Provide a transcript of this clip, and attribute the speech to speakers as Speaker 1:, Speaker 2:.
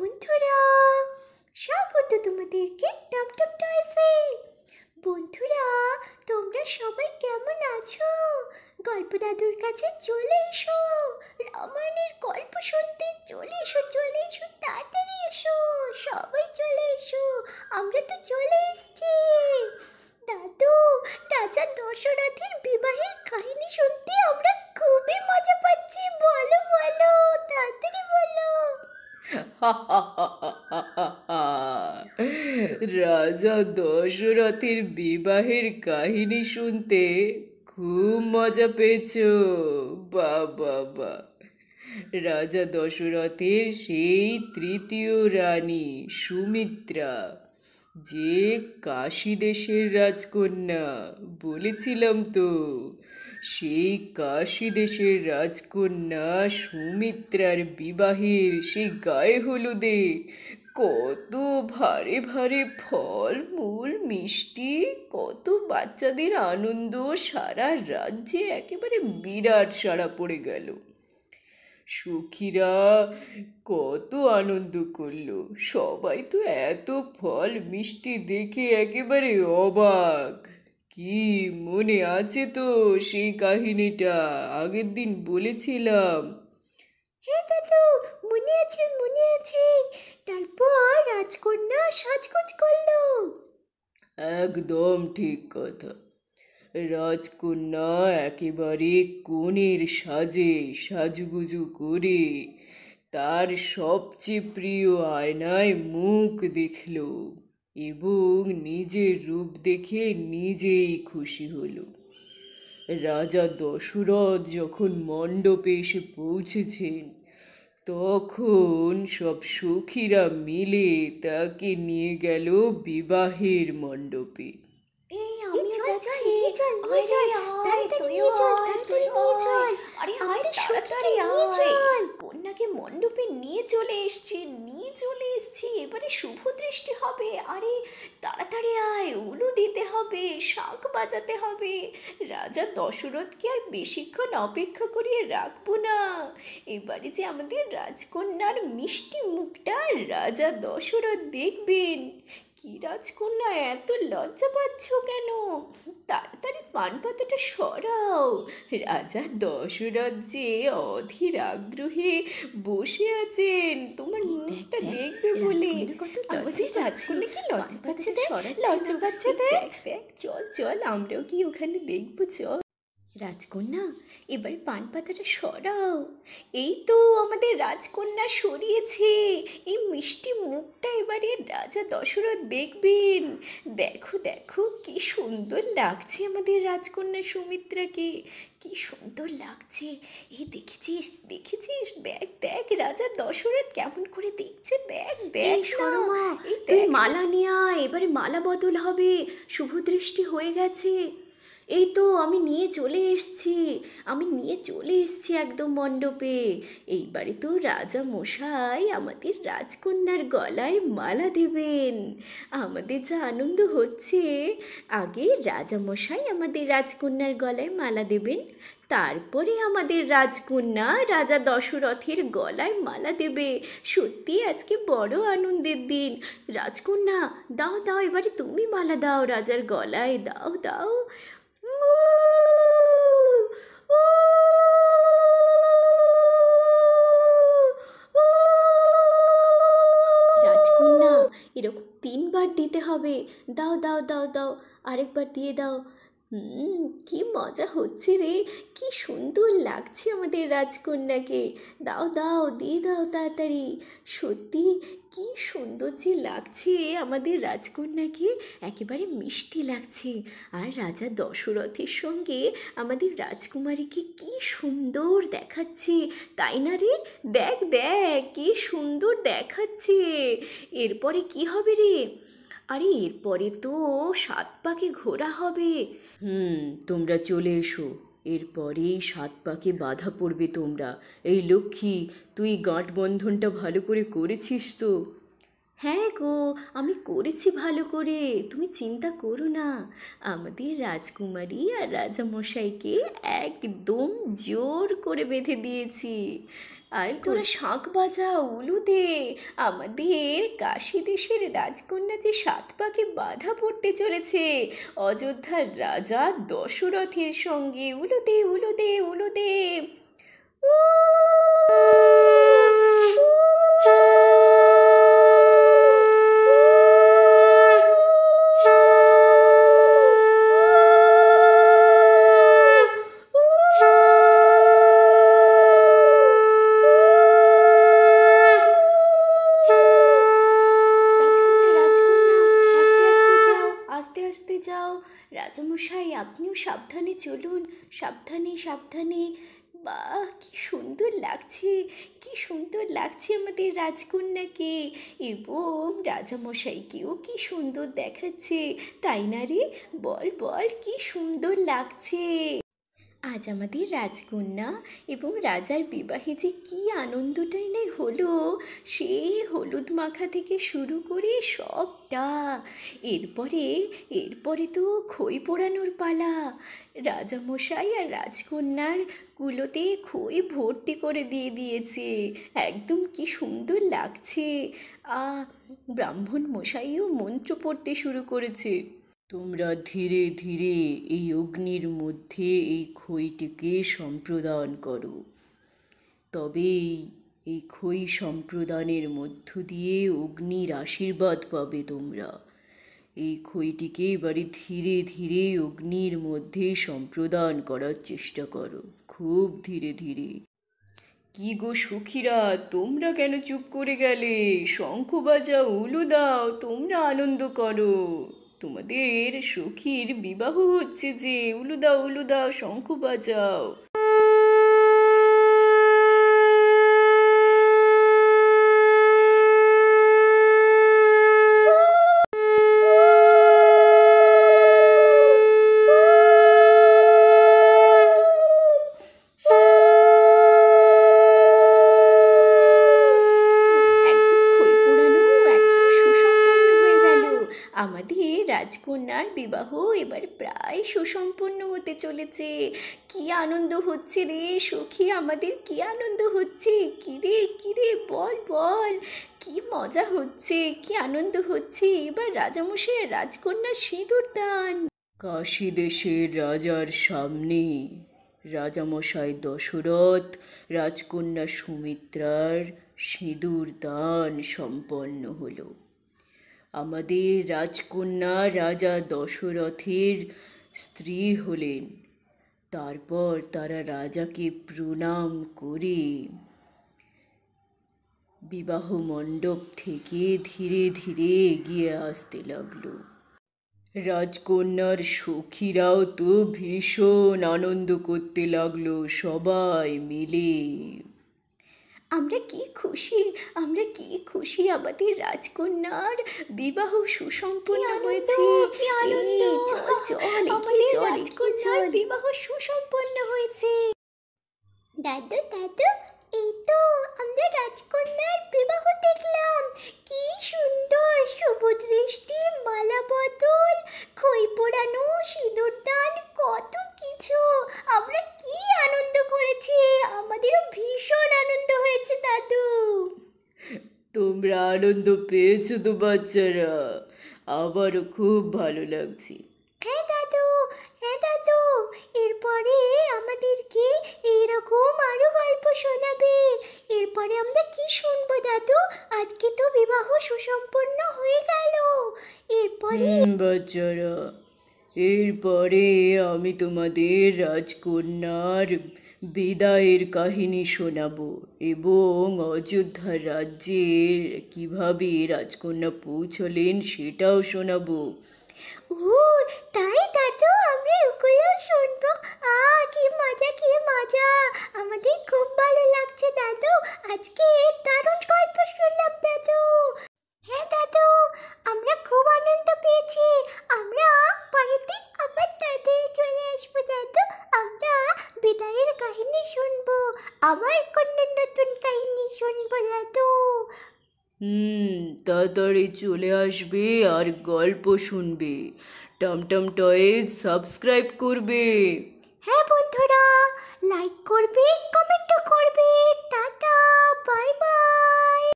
Speaker 1: বন্ধুরা স্বাগত তোমাদেরকে টমটম টয়েসে বন্ধুরা তোমরা সবাই কেমন আছো গল্প দাদুর কাছে চলে এসো রামায়ণের গল্প শুনতে চলে এসো চলে এসো তাড়াতাড়ি এসো সবাই চলে এসো আমরা তো চলে এসছি দাদু রাজা দশরথের বিবাহের কাহিনী শুনতে আমরা খুবই মজা পাচ্ছি বলো বলো তাড়াতাড়ি বলো
Speaker 2: রাজা দশরথের বিবাহের কাহিনী শুনতে খুব মজা পেয়েছ বা বা রাজা দশরথের সেই তৃতীয় রানী সুমিত্রা যে কাশী দেশের রাজকন্যা বলেছিলাম তো সেই কাশী দেশের রাজকন্যা সুমিত্রার বিবাহের সেই গায়ে হলুদে কত ভারে ভারে ফল মূল মিষ্টি কত বাচ্চাদের আনন্দ সারা রাজ্যে একেবারে বিরাট সারা পড়ে গেল সুখীরা কত আনন্দ করলো সবাই তো এত ফল মিষ্টি দেখে একেবারে অবাক কি মনে আছে তো সেই কাহিনীটা আগের দিন বলেছিলাম হ্যাঁ দাদু
Speaker 1: মনে আছে মনে আছে তারপর রাজকন্যা সাজগোজ করলো
Speaker 2: একদম ঠিক কথা রাজকন্যা একেবারে কনের সাজে সাজুগুজু করে তার সবচেয়ে প্রিয় আয়নায় মুখ দেখল এবং নিজের রূপ দেখে নিজেই খুশি হল রাজা দশরথ যখন মণ্ডপে এসে পৌঁছেছেন তখন সব সখীরা মিলে তাকে নিয়ে গেল বিবাহের মণ্ডপে
Speaker 3: কন্যাকে মণ্ডপে নিয়ে চলে এসছি নিয়ে চলে এসছি এবারে শুভ দৃষ্টি হবে আরে তাড়াতাড়ি আয় উলু দিতে হবে শাঁখ বাজাতে হবে রাজা দশরথকে আর বেশিক্ষণ অপেক্ষা করিয়ে রাখবো না এবারে যে আমাদের রাজকন্যার মিষ্টি মুখটা রাজা দশরথ দেখবেন কি রাজকন্যা এত লজ্জা পাচ্ছ কেন তাড়াতাড়ি পান পাতাটা সরাও রাজা দশরথ যে অধীর আগ্রহে বসে আছেন তোমার মুখটা দেখবে বলে আমাদের রাজকন্যা কি লজ্জা পাচ্ছে লজ্জা পাচ্ছে দেখ দেখ চল চল আমরাও কি ওখানে দেখবো চল রাজকন্যা এবার পান পাতাটা সরাও এই তো আমাদের রাজকন্যা সরিয়েছে এই মিষ্টি মুখটা এবারে রাজা দশরথ দেখবেন দেখো দেখো কি সুন্দর লাগছে আমাদের রাজকন্যা সুমিত্রাকে কি সুন্দর লাগছে এই দেখেছিস দেখেছিস দেখ দেখ রাজা দশরথ কেমন করে দেখছে দেখ
Speaker 1: দেখ শর্মা তুই মালা
Speaker 3: নিয়ে এবারে মালা বদল হবে শুভ দৃষ্টি হয়ে গেছে এই তো আমি নিয়ে চলে এসছি আমি নিয়ে চলে এসছি একদম মণ্ডপে এইবারে তো রাজা মশাই আমাদের রাজকন্যার গলায় মালা দেবেন আমাদের যা আনন্দ হচ্ছে আগে রাজা মশাই আমাদের রাজকন্যার গলায় মালা দেবেন তারপরে আমাদের রাজকন্যা রাজা দশরথের গলায় মালা দেবে সত্যি আজকে বড় আনন্দের দিন রাজকন্যা দাও দাও এবারে তুমি মালা দাও রাজার গলায় দাও দাও রাজকন্যা এরকম তিনবার দিতে হবে দাও দাও দাও দাও আরেকবার দিয়ে দাও হুম কি মজা হচ্ছে রে কি সুন্দর লাগছে আমাদের রাজকন্যাকে দাও দাও দিয়ে দাও তাড়াতাড়ি সত্যি কি সুন্দর যে লাগছে আমাদের রাজকন্যাকে একেবারে মিষ্টি লাগছে আর রাজা দশরথের সঙ্গে আমাদের রাজকুমারীকে কি সুন্দর দেখাচ্ছে তাই না রে দেখ দেখ কি সুন্দর দেখাচ্ছে এরপরে কি হবে রে আরে এরপরে তো
Speaker 2: সাত পাকে ঘোরা হবে হুম তোমরা চলে এসো এরপরেই সাত পাকে বাধা পড়বে তোমরা এই লক্ষ্মী তুই গাঁট বন্ধনটা ভালো করে করেছিস তো হ্যাঁ গো আমি করেছি ভালো করে তুমি চিন্তা
Speaker 3: করো না আমাদের রাজকুমারী আর রাজামশাইকে একদম জোর করে বেঁধে দিয়েছি আর তোরা শাঁখ বাজা উলুদে আমাদের কাশী দেশের রাজকন্যা যে সাত পাকে বাধা পড়তে চলেছে অযোধ্যার রাজা দশরথের সঙ্গে উলুদে উলুদে উলুদে সাবধানে চলুন সাবধানে সাবধানে বা কি সুন্দর লাগছে কি সুন্দর লাগছে আমাদের রাজকন্যাকে এবং রাজামশাইকেও কি সুন্দর দেখাচ্ছে তাই না রে বল বল কি সুন্দর লাগছে আজ আমাদের রাজকন্যা এবং রাজার বিবাহে যে কী আনন্দটাই নেই হলো সেই হলুদ মাখা থেকে শুরু করে সবটা এরপরে এরপরে তো খই পোড়ানোর পালা রাজামশাই আর রাজকন্যার কুলোতে খই ভর্তি করে দিয়ে দিয়েছে একদম কি সুন্দর লাগছে আ ব্রাহ্মণ মশাইও মন্ত্র পড়তে শুরু করেছে
Speaker 2: তোমরা ধীরে ধীরে এই অগ্নির মধ্যে এই খইটিকে সম্প্রদান করো তবে এই খই সম্প্রদানের মধ্য দিয়ে অগ্নির আশীর্বাদ পাবে তোমরা এই খইটিকে এবারে ধীরে ধীরে অগ্নির মধ্যে সম্প্রদান করার চেষ্টা করো খুব ধীরে ধীরে কি গো সখীরা তোমরা কেন চুপ করে গেলে শঙ্খ বাজা উলু দাও তোমরা আনন্দ করো তোমাদের সখীর বিবাহ হচ্ছে যে উলুদা উলুদা শঙ্খ বাজাও
Speaker 3: রাজকন্যার বিবাহ এবার প্রায় সুসম্পন্ন হতে চলেছে কি আনন্দ হচ্ছে রে সখী আমাদের কি আনন্দ হচ্ছে কিরে কিরে বল বল কি মজা হচ্ছে কি আনন্দ হচ্ছে এবার রাজামশাই রাজকন্যা সিঁদুর
Speaker 2: দান কাশী দেশের রাজার সামনে রাজামশাই দশরথ রাজকন্যা সুমিত্রার সিঁদুর দান সম্পন্ন হলো আমাদের রাজকন্যা রাজা দশরথের স্ত্রী হলেন তারপর তারা রাজাকে প্রণাম করে বিবাহ মণ্ডপ থেকে ধীরে ধীরে এগিয়ে আসতে লাগলো রাজকন্যার সখীরাও তো ভীষণ আনন্দ করতে লাগলো সবাই মিলে আমরা কি খুশি আমরা কি
Speaker 3: খুশি আমাদের রাজকন্যার বিবাহ সুসম্পন্ন হয়েছে কি আনন্দ চল চল
Speaker 1: রাজকন্যার বিবাহ সুসম্পন্ন হয়েছে দাদু দাদু এই তো আমরা রাজকন্যার বিবাহ দেখলাম কি সুন্দর শুভ দৃষ্টি মালা বদল খই পোড়ানো সিঁদুর দান কত কিছু আমরা কি আনন্দ করেছি আমাদেরও ভীষণ আনন্দ হয়েছে দাদু
Speaker 2: তোমরা আনন্দ পেয়েছো তো বাচ্চারা আবারও খুব ভালো
Speaker 1: লাগছে শোনাবে এরপরে আমরা কি শুনবো দাদু আজকে তো বিবাহ সুসম্পন্ন হয়ে গেল এরপরে
Speaker 2: এরপরে আমি তোমাদের রাজকন্যার বিদায়ের কাহিনী শোনাবো এবং অযোধ্যা রাজ্যের কিভাবে রাজকন্যা পৌঁছলেন সেটাও শোনাবো
Speaker 1: ও তাই দাদু আমরা আবার কোনো নতুন কাহিনী শুনবো দাদু
Speaker 2: হুম তাড়াতাড়ি চলে আসবে আর গল্প শুনবে টমটম টয়েজ সাবস্ক্রাইব করবে
Speaker 1: হ্যাঁ বন্ধুরা লাইক করবে কমেন্টও করবে টাটা বাই বাই